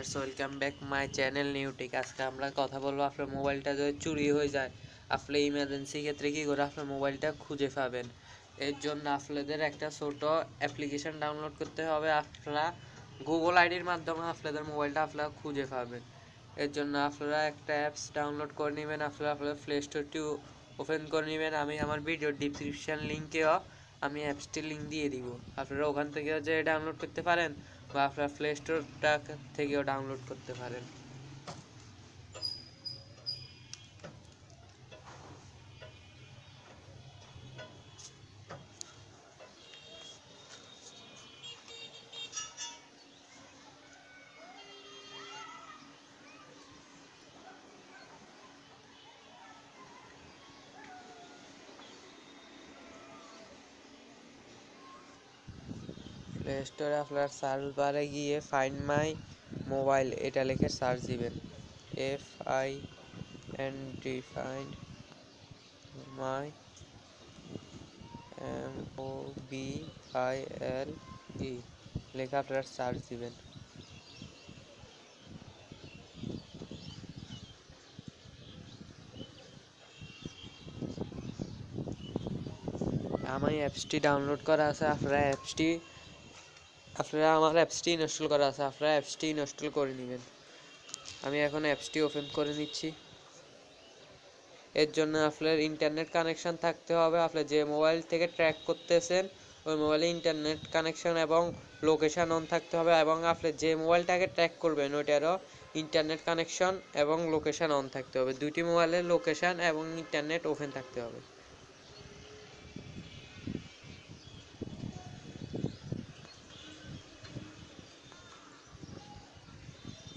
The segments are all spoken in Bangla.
viewers welcome back my channel নিউটিক আজকে আমরা কথা বলবো আপনার মোবাইলটা যদি চুরি হয়ে যায় আপনি ইমার্জেন্সি ক্ষেত্রে কী করে আপনার মোবাইলটা খুঁজে পাবেন এর জন্য আপনাদের একটা ছোট অ্যাপ্লিকেশন ডাউনলোড করতে হবে আপনারা গুগল আইডির মাধ্যমে আপনাদের মোবাইলটা আপনারা খুঁজে পাবেন এর জন্য আপনারা একটা অ্যাপস ডাউনলোড করে নেবেন আপনারা আপনার প্লে স্টোরটি ওপেন করে নেবেন আমি আমার ভিডিও ডিসক্রিপশান লিঙ্কেও আমি অ্যাপসটির লিঙ্ক দিয়ে দিব আপনারা ওখান থেকে যে ডাউনলোড করতে পারেন বা আপনার প্লে স্টোরটা থেকেও ডাউনলোড করতে পারেন প্লে স্টোরে আপনার সার্চ বারে গিয়ে ফাইন্ড মাই মোবাইল এটা লিখে সার্চ দিবেন F I N D find my M O B I L E লেখা আপনারা সার্চ দিবেন আমার অ্যাপসটি ডাউনলোড করা আছে আপনারা অ্যাপসটি আপনারা আমার অ্যাপসটি ইনস্টল করা আছে আপনারা অ্যাপসটি ইনস্টল করে নেবেন আমি এখন অ্যাপসটি ওপেন করে নিচ্ছি এর জন্য আপনার ইন্টারনেট কানেকশান থাকতে হবে আপনি যে মোবাইল থেকে ট্র্যাক করতেছেন ওই মোবাইলে ইন্টারনেট কানেকশান এবং লোকেশান অন থাকতে হবে এবং আপনি যে মোবাইলটাকে ট্র্যাক করবেন ওইটারও ইন্টারনেট কানেকশন এবং লোকেশান অন থাকতে হবে দুটি মোবাইলের লোকেশান এবং ইন্টারনেট ওপেন থাকতে হবে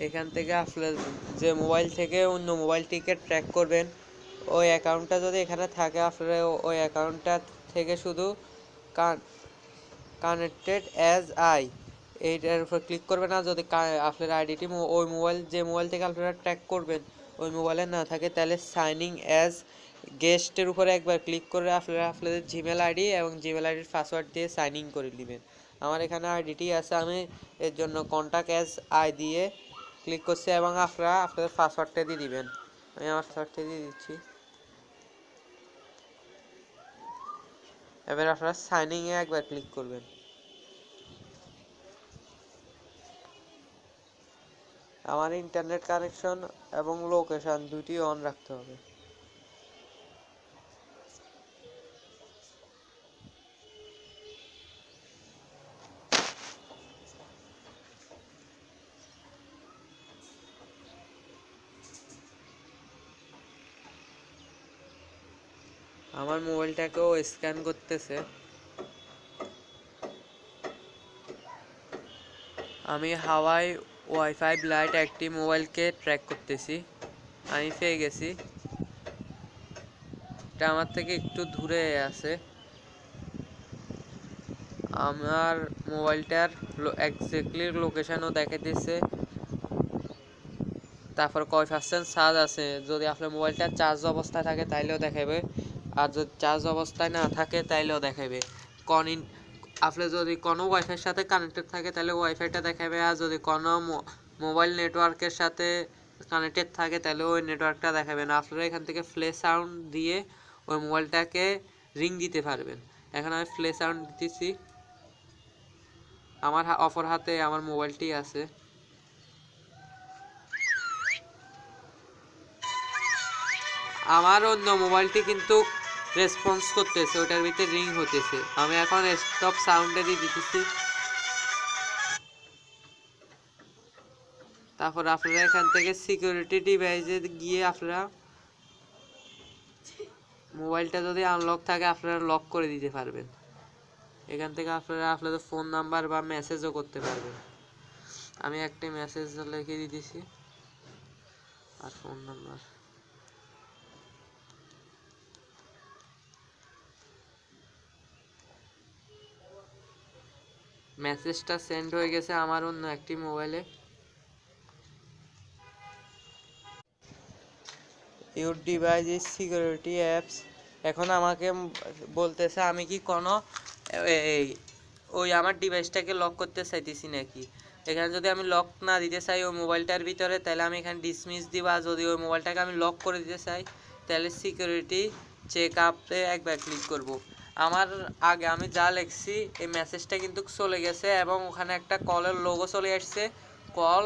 এখান থেকে আপনার যে মোবাইল থেকে অন্য মোবাইলটিকে ট্র্যাক করবেন ওই অ্যাকাউন্টটা যদি এখানে থাকে আপনার ওই অ্যাকাউন্টটা থেকে শুধু কান কানেক্টেড অ্যাজ আই এইটার উপর ক্লিক করবেন আর যদি আপনার আইডিটি ওই মোবাইল যে মোবাইল থেকে আপনারা ট্র্যাক করবেন ওই মোবাইলে না থাকে তাহলে সাইনিং অ্যাজ গেস্টের উপরে একবার ক্লিক করে আপনারা আপনাদের জিমেল আইডি এবং জিমেল আইডির পাসওয়ার্ড দিয়ে সাইনিং করে নেবেন আমার এখানে আইডিটি আছে আমি এর জন্য কন্ট্যাক্ট অ্যাজ আই দিয়ে ক্লিক করছি এবং আপনারা আপনাদের পাসওয়ার্ডটা দিয়ে দিবেন আমি আমার পাসওয়ার্ডটা দিয়ে দিচ্ছি এবার আপনারা সাইনিংয়ে একবার ক্লিক করবেন আমার ইন্টারনেট কানেকশন এবং লোকেশন দুটি অন রাখতে হবে আমার মোবাইলটাকেও স্ক্যান করতেছে আমি হাওয়াই ওয়াইফাই ব্লাইট একটি মোবাইলকে ট্র্যাক করতেছি আমি পেয়ে গেছি এটা আমার থেকে একটু দূরে আছে আমার মোবাইলটার এক্স্যাক্টলি লোকেশানও দেখা দিয়েছে তারপর কয় পার্সেন্ট চার্জ আছে যদি আপনার মোবাইলটা চার্জ অবস্থায় থাকে তাইলেও দেখাবে আর যদি চার্জ অবস্থায় না থাকে তাইলেও দেখাবে কন ইন আপনি যদি কোনো ওয়াইফাইয়ের সাথে কানেক্টেড থাকে তাহলে ওয়াইফাইটা দেখাবে আর যদি কোনো মোবাইল নেটওয়ার্কের সাথে কানেক্টেড থাকে তাহলে ওই নেটওয়ার্কটা দেখাবে না আপনারা এখান থেকে ফ্লে সাউন্ড দিয়ে ওই মোবাইলটাকে রিং দিতে পারবেন এখন আমি ফ্লে সাউন্ড দিতেছি আমার অপর হাতে আমার মোবাইলটি আছে আমার অন্য মোবাইলটি কিন্তু রেসপন্স করতেছে ওটার ভিতরে রিং হতেছে আমি এখন স্টপ সাউন্ডে দিয়ে দিতেছি তারপর আপনারা এখান থেকে সিকিউরিটি ডিভাইসে গিয়ে আপনারা মোবাইলটা যদি আনলক থাকে আপনারা লক করে দিতে পারবেন এখান থেকে আপনারা আপনাদের ফোন নাম্বার বা মেসেজও করতে পারবেন আমি একটি মেসেজ লিখে দিতেছি আর ফোন নাম্বার মেসেজটা সেন্ড হয়ে গেছে আমার অন্য একটি মোবাইলে your device is security apps এখন আমাকে বলতেছে আমি কি কোনো ওই আমার ডিভাইসটাকে লক করতে চাইতেছি নাকি এখানে যদি আমি লক না দিতে চাই ওই মোবাইলটার ভিতরে তাহলে আমি এখানে ডিসমিস দিব আর যদি ওই মোবাইলটাকে আমি লক করে দিতে চাই তাহলে সিকিউরিটি চেক আপে একবার ক্লিক করব আমার আগে আমি যা লিখছি এই মেসেজটা কিন্তু চলে গেছে এবং ওখানে একটা কলের লোগো চলে আসছে কল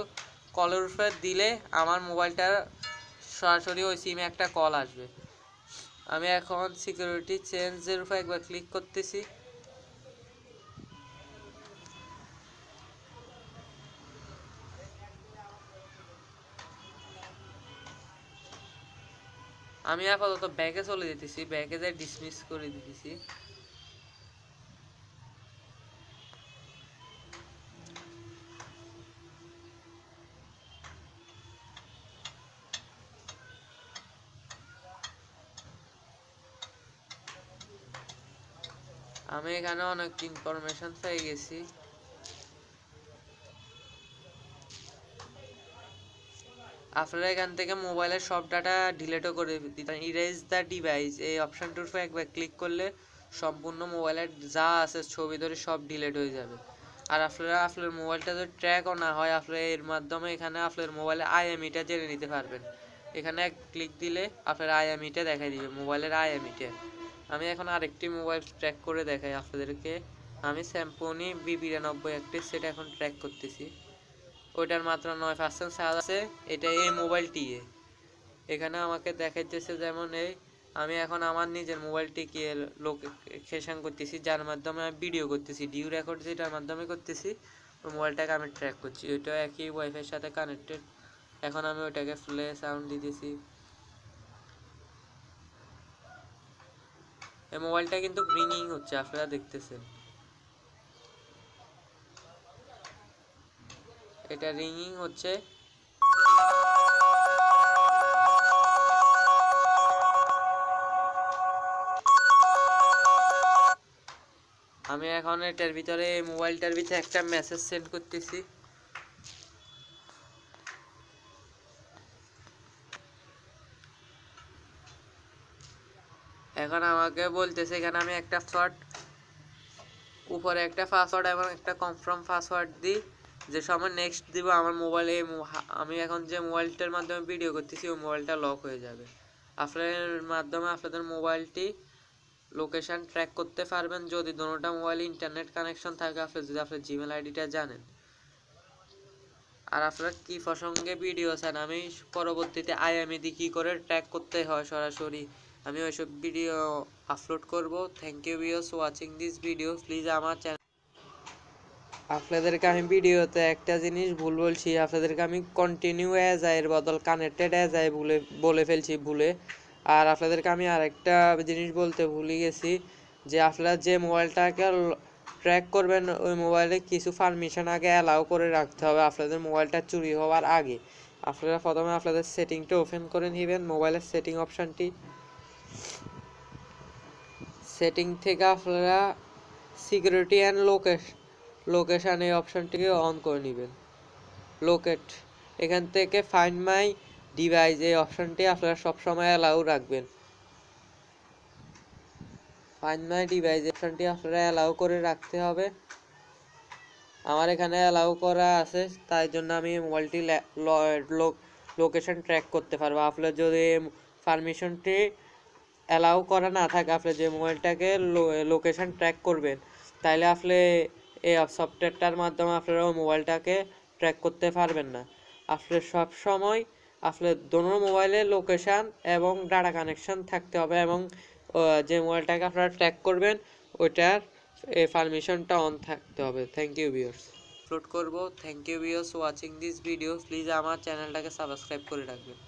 কলের উপরে দিলে আমার মোবাইলটা সরাসরি ওই সিমে একটা কল আসবে আমি এখন সিকিউরিটি চেঞ্জের উপর একবার ক্লিক করতেছি আমি আপাতত ব্যাগে চলে যেতেছি ব্যাগে যাই ডিসমিস করে দিতেছি আমি এখানে অনেক ইনফরমেশন পেয়ে গেছি আপনারা এখান থেকে মোবাইলের সব ডাটা ডিলেটও করে দিতে ইরেজ দ্য ডিভাইস এই অপশানটির উপর একবার ক্লিক করলে সম্পূর্ণ মোবাইলের যা আছে ছবি ধরে সব ডিলেট হয়ে যাবে আর আপনারা আপনার মোবাইলটা যদি ট্র্যাকও না হয় আপনারা এর মাধ্যমে এখানে আপনার মোবাইলে আইএমইটা জেনে নিতে পারবেন এখানে এক ক্লিক দিলে আপনার আইএমইটা দেখাই দিবে মোবাইলের আইএমইটা আমি এখন আরেকটি মোবাইল ট্র্যাক করে দেখাই আপনাদেরকে আমি স্যাম্পনি বি বিরানব্বই একটি সেটা এখন ট্র্যাক করতেছি ওইটার মাত্র নয় পার্সেন্ট ছাড় আছে এটা এই মোবাইলটি এখানে আমাকে দেখাইতেছে যেমন এই আমি এখন আমার নিজের মোবাইলটি লোক লোকেশন করতেছি যার মাধ্যমে আমি ভিডিও করতেছি ডিউ রেকর্ড যেটার মাধ্যমে করতেছি ওই মোবাইলটাকে আমি ট্র্যাক করছি ওইটা একই ওয়াইফাইয়ের সাথে কানেক্টেড এখন আমি ওইটাকে ফ্লে সাউন্ড দিতেছি এই মোবাইলটা কিন্তু গ্রিনিং হচ্ছে আপনারা দেখতেছেন এটা রিংইং হচ্ছে আমি এখন এটার ভিতরে মোবাইলটার ভিতরে একটা মেসেজ সেন্ড করতেছি এখন আমাকে বলতেছে এখানে আমি একটা ফ্রড উপরে একটা পাসওয়ার্ড এবং একটা কনফার্ম পাসওয়ার্ড দিই যে সময় নেক্সট দিব আমার মোবাইলে আমি এখন যে মোবাইলটার মাধ্যমে ভিডিও করতেছি ওই মোবাইলটা লক হয়ে যাবে আপনাদের মাধ্যমে আপনাদের মোবাইলটি লোকেশান ট্র্যাক করতে পারবেন যদি দুটোটা মোবাইল ইন্টারনেট কানেকশন থাকে আপনি যদি আপনার জিমেল আইডিটা জানেন আর আপনারা কী প্রসঙ্গে ভিডিও চান আমি পরবর্তীতে আইএমইডি e কী করে ট্র্যাক করতে হয় সরাসরি আমি ওইসব ভিডিও আপলোড করব thank you views watching this video please আমার চ্যানেল আপনাদেরকে আমি ভিডিওতে একটা জিনিস ভুল বলছি আপনাদেরকে আমি কন্টিনিউ অ্যাজ এর বদল কানেক্টেড অ্যাজ আয় বলে বলে ফেলছি ভুলে আর আপনাদেরকে আমি আরেকটা জিনিস বলতে ভুলে গেছি যে আপনারা যে মোবাইলটাকে ট্র্যাক করবেন ওই মোবাইলে কিছু পারমিশন আগে অ্যালাউ করে রাখতে হবে আপনাদের মোবাইলটা চুরি হওয়ার আগে আপনারা প্রথমে আপনাদের সেটিংটা ওপেন করে নেবেন মোবাইলের সেটিং অপশানটি সেটিং থেকে আপনারা সিকিউরিটি অ্যান্ড লোকেশন লোকেশান এই অপশানটিকে অন করে নেবেন লোকেট এখান থেকে ফাইন্ড মাই ডিভাইস এই অপশানটি আপনারা সবসময় অ্যালাউ রাখবেন ফাইন্ড মাই ডিভাইস অপশানটি আপনারা অ্যালাউ করে রাখতে হবে আমার এখানে অ্যালাউ করা আছে তাই জন্য আমি মোবাইলটি লোকেশন ট্র্যাক করতে পারবো আপনার যদি পারমিশনটি অ্যালাউ করা না থাকে আপনি যে মোবাইলটাকে লোকেশন ট্র্যাক করবেন তাইলে আপনি এই সফটওয়্যারটার মাধ্যমে আপনারা মোবাইলটাকে ট্র্যাক করতে পারবেন না আপনার সব সময় আপনার দোনো মোবাইলে লোকেশান এবং ডাটা কানেকশান থাকতে হবে এবং যে মোবাইলটাকে আপনারা ট্র্যাক করবেন ওইটার পারমিশনটা অন থাকতে হবে থ্যাংক ইউ ভিউয়ার্স আপলোড করবো thank you viewers watching this video please আমার চ্যানেলটাকে সাবস্ক্রাইব করে রাখবেন